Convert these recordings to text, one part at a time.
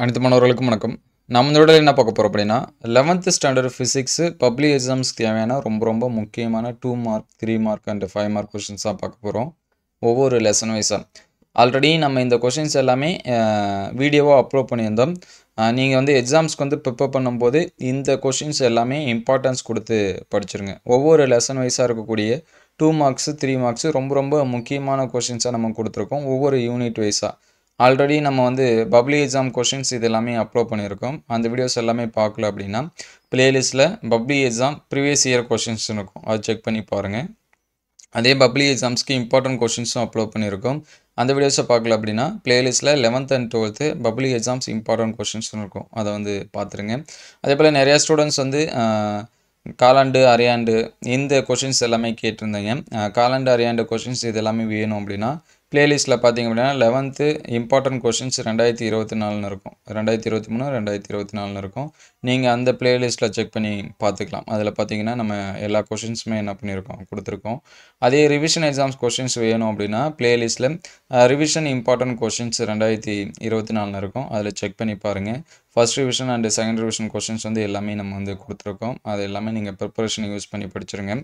அனைத்து மாணவர்களுக்கும் வணக்கம் நம்ம இந்த என்ன பார்க்க போகிறோம் அப்படின்னா லெவன்த்து ஸ்டாண்டர்ட் ஃபிசிக்ஸு பப்ளிக் எக்ஸாம்ஸ்க்கு தேவையான ரொம்ப ரொம்ப முக்கியமான two mark three mark and five mark கொஷின்ஸாக பார்க்க போகிறோம் ஒவ்வொரு லெசன் வைஸாக ஆல்ரெடி நம்ம இந்த கொஷின்ஸ் எல்லாமே வீடியோவாக அப்லோட் பண்ணியிருந்தோம் நீங்கள் வந்து எக்ஸாம்ஸ்க்கு வந்து ப்ரிப்பேர் பண்ணும்போது இந்த கொஷின்ஸ் எல்லாமே இம்பார்ட்டன்ஸ் கொடுத்து படிச்சிருங்க ஒவ்வொரு லெசன் வைஸாக இருக்கக்கூடிய டூ மார்க்ஸு த்ரீ மார்க்ஸு ரொம்ப ரொம்ப முக்கியமான கொஷின்ஸாக நம்ம கொடுத்துருக்கோம் ஒவ்வொரு யூனிட் வைஸாக ஆல்ரெடி நம்ம வந்து பப்ளிக் எக்ஸாம் கொஷின்ஸ் இது எல்லாமே அப்லோட் பண்ணியிருக்கோம் அந்த வீடியோஸ் எல்லாமே பார்க்கல அப்படின்னா பிளேலிஸ்ட்டில் public exam previous year questions இருக்கும் அதை செக் பண்ணி பாருங்கள் அதே பப்ளிக் எக்ஸாம்ஸ்க்கு இம்பார்ட்டன்ட் கொஷின்ஸும் அப்லோட் பண்ணியிருக்கோம் அந்த வீடியோஸை பார்க்கல அப்படின்னா பிளேலிஸ்ட்டில் eleventh and twelfth public exams important கொஷின்ஸ்னு இருக்கும் அதை வந்து பார்த்துருங்க அதே போல் நிறையா ஸ்டூடெண்ட்ஸ் வந்து காலாண்டு அரையாண்டு இந்த கொஷின்ஸ் எல்லாமே கேட்டிருந்தீங்க காலாண்டு அரையாண்டு கொஷின்ஸ் இது எல்லாமே வேணும் அப்படின்னா பிளேலிஸ்ட்டில் பார்த்திங்க அப்படின்னா லெவன்த்து இம்பார்ட்டன்ட் கொஷின்ஸ் ரெண்டாயிரத்தி இருபத்தி நாலுன்னு இருக்கும் ரெண்டாயிரத்தி இருபத்தி மூணு ரெண்டாயிரத்தி இருபத்தி நாலுன்னு இருக்கும் நீங்கள் அந்த பிளேலிஸ்ட்டில் செக் பண்ணி பார்த்துக்கலாம் அதில் பார்த்தீங்கன்னா நம்ம எல்லா கொஷின்ஸுமே என்ன பண்ணியிருக்கோம் கொடுத்துருக்கோம் அதே ரிவிஷன் எக்ஸாம்ஸ் கொஷின்ஸ் வேணும் அப்படின்னா பிளேலிஸ்ட்டில் ரிவிஷன் இம்பார்ட்டன்ட் கொஷின்ஸ் ரெண்டாயிரத்தி இருபத்தி நாலுன்னு இருக்கும் அதில் செக் பண்ணி பாருங்கள் first revision and second revision questions வந்து எல்லாமே நம்ம வந்து கொடுத்துருக்கோம் அது எல்லாமே நீங்கள் ப்ரிப்பரேஷன் யூஸ் பண்ணி படிச்சிருங்க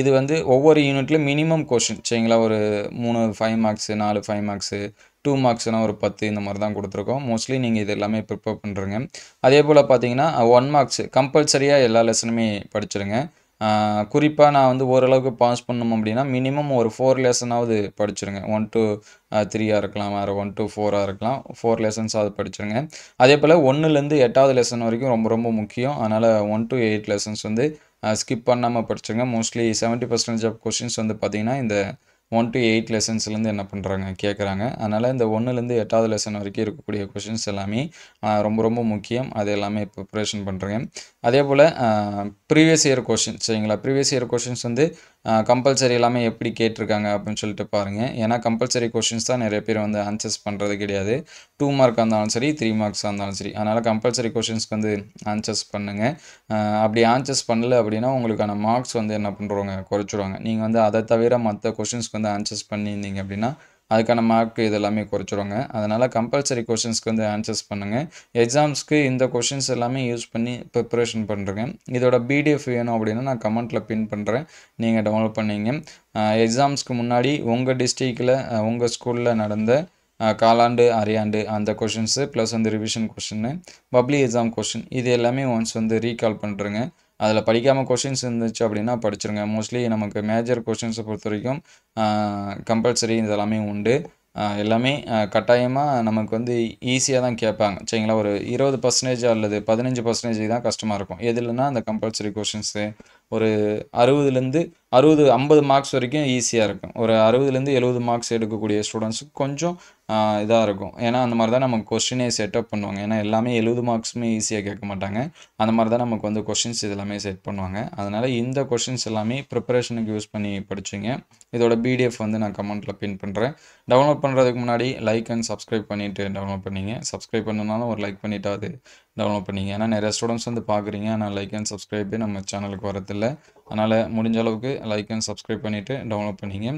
இது வந்து ஒவ்வொரு யூனிட்லேயும் மினிமம் கொஷின் சரிங்களா ஒரு மூணு ஃபைவ் மார்க்ஸு நாலு ஃபைவ் மார்க்ஸு டூ மார்க்ஸ்னால் ஒரு பத்து இந்த மாதிரி தான் கொடுத்துருக்கோம் மோஸ்ட்லி நீங்கள் இது எல்லாமே ப்ரிப்பேர் பண்ணுறங்க அதே போல் பார்த்தீங்கன்னா ஒன் மார்க்ஸு கம்பல்சரியாக எல்லா லெசனுமே படிச்சிருங்க குறிப்பாக நான் வந்து ஓரளவுக்கு பாஸ் பண்ணணும் அப்படின்னா மினிமம் ஒரு ஃபோர் லெசனாவது படிச்சிருங்க ஒன் டூ த்ரீயாக இருக்கலாம் வேறு ஒன் டூ ஃபோராக இருக்கலாம் ஃபோர் லெசன்ஸாவது படிச்சிருங்க அதே போல் ஒன்றுலேருந்து எட்டாவது லெசன் வரைக்கும் ரொம்ப ரொம்ப முக்கியம் அதனால் ஒன் டு எயிட் லெசன்ஸ் வந்து ஸ்கிப் பண்ணாமல் படிச்சிருங்க mostly seventy percentage of questions வந்து பார்த்திங்கன்னா இந்த ஒன் டு எயிட் லெசன்ஸ்லேருந்து என்ன பண்ணுறாங்க கேட்குறாங்க அதனால் இந்த ஒன்றுலேருந்து எட்டாவது லெசன் வரைக்கும் இருக்கக்கூடிய கொஷின்ஸ் எல்லாமே ரொம்ப ரொம்ப முக்கியம் அது எல்லாமே ப்ரிப்ரேஷன் பண்ணுறேங்க அதே போல் ப்ரீவியஸ் இயர் கொஷின்ஸ் சரிங்களா ப்ரீவியஸ் இயர் கொஷின்ஸ் வந்து கம்பல்சரி எல்லாமே எப்படி கேட்டிருக்காங்க அப்படின்னு சொல்லிட்டு பாருங்கள் ஏன்னா கம்பல்சரி கொஷின்ஸ் தான் நிறைய பேர் வந்து ஆன்சர்ஸ் பண்ணுறது கிடையாது டூ மார்க்காக இருந்தாலும் சரி த்ரீ மார்க்ஸாக இருந்தாலும் சரி அதனால் கம்பல்சரி கொஷின்ஸ்க்கு வந்து ஆன்சர்ஸ் பண்ணுங்கள் அப்படி ஆன்சர்ஸ் பண்ணல அப்படின்னா உங்களுக்கான மார்க்ஸ் வந்து என்ன பண்ணுறவங்க குறைச்சிடுவாங்க நீங்கள் வந்து அதை தவிர மற்ற கொஷின்ஸ்க்கு வந்து ஆன்சர்ஸ் பண்ணியிருந்தீங்க அப்படின்னா அதுக்கான மார்க் இது எல்லாமே குறைச்சிருவாங்க அதனால் கம்பல்சரி கொஷின்ஸ்க்கு வந்து ஆன்சர்ஸ் பண்ணுங்கள் எக்ஸாம்ஸ்க்கு இந்த கொஷின்ஸ் எல்லாமே யூஸ் பண்ணி ப்ரிப்பரேஷன் பண்ணுறேங்க இதோட பிடிஎஃப் வேணும் அப்படின்னா நான் கமெண்ட்டில் பின் பண்ணுறேன் நீங்கள் டவுன்லோட் பண்ணிங்க எக்ஸாம்ஸ்க்கு முன்னாடி உங்கள் டிஸ்ட்ரிக்டில் உங்கள் ஸ்கூலில் நடந்த காலாண்டு அரையாண்டு அந்த கொஷின்ஸு ப்ளஸ் வந்து ரிவிஷன் கொஷின்னு பப்ளிக் எக்ஸாம் கொஷின் இது எல்லாமே ஒன்ஸ் வந்து ரீகால் பண்ணுறேங்க அதில் படிக்காமல் கொஷின்ஸ் இருந்துச்சு அப்படின்னா படிச்சிருங்க மோஸ்ட்லி நமக்கு மேஜர் கொஷின்ஸை பொறுத்த வரைக்கும் கம்பல்சரி இதெல்லாமே உண்டு எல்லாமே கட்டாயமாக நமக்கு வந்து ஈஸியாக தான் கேட்பாங்க சரிங்களா ஒரு இருபது பர்சன்டேஜ் அல்லது பதினஞ்சு பர்சன்டேஜ் தான் கஷ்டமாக இருக்கும் எது இல்லைன்னா அந்த கம்பல்சரி கொஷின்ஸு ஒரு அறுபதுலேருந்து அறுபது ஐம்பது மார்க்ஸ் வரைக்கும் ஈஸியாக இருக்கும் ஒரு அறுபதுலேருந்து எழுபது மார்க்ஸ் எடுக்கக்கூடிய ஸ்டூடெண்ட்ஸுக்கு கொஞ்சம் இதாக இருக்கும் ஏன்னா அந்த மாதிரி தான் நமக்கு கொஸ்டினே செட்டப் பண்ணுவாங்க ஏன்னா எல்லாமே எழுபது மார்க்ஸுமே ஈஸியாக கேட்க மாட்டாங்க அந்த மாதிரி தான் நமக்கு வந்து கொஷின்ஸ் இதெல்லாமே செட் பண்ணுவாங்க அதனால் இந்த கொஷின்ஸ் எல்லாமே ப்ரிப்பரேஷனுக்கு யூஸ் பண்ணி படிச்சுங்க இதோட பிடிஎஃப் வந்து நான் கமெண்ட்டில் பின் பண்ணுறேன் டவுன்லோட் பண்ணுறதுக்கு முன்னாடி லைக் அண்ட் சப்ஸ்கிரைப் பண்ணிவிட்டு டவுன்லோட் பண்ணிங்க சப்ஸ்கிரைப் பண்ணனாலும் ஒரு லைக் பண்ணிவிட்டாது டவுன்லோட் பண்ணிங்க ஏன்னா நிறைய ஸ்டூடெண்ட்ஸ் வந்து பார்க்குறீங்க ஆனால் லைக் அண்ட் சப்ஸ்கிரைப் நம்ம சேனலுக்கு வரதில்ல அதனால் முடிஞ்ச அளவுக்கு லைக் அண்ட் சப்ஸ்கிரைப் பண்ணிவிட்டு டவுன்லோட் பண்ணிங்க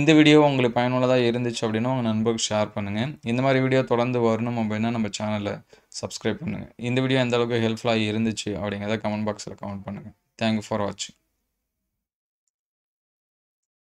இந்த வீடியோ உங்களுக்கு பயனுள்ளதாக இருந்துச்சு அப்படின்னா உங்கள் நண்பருக்கு ஷேர் பண்ணுங்கள் இந்த மாதிரி வீடியோ தொடர்ந்து வரணும் அப்படின்னா நம்ம சேனலை சப்ஸ்கிரைப் பண்ணுங்கள் இந்த வீடியோ எந்த அளவுக்கு ஹெல்ப்ஃபுல்லாக இருந்துச்சு அப்படிங்கிறத கமெண்ட் பாக்ஸில் கமெண்ட் பண்ணுங்கள் தேங்க்யூ ஃபார் வாட்சிங்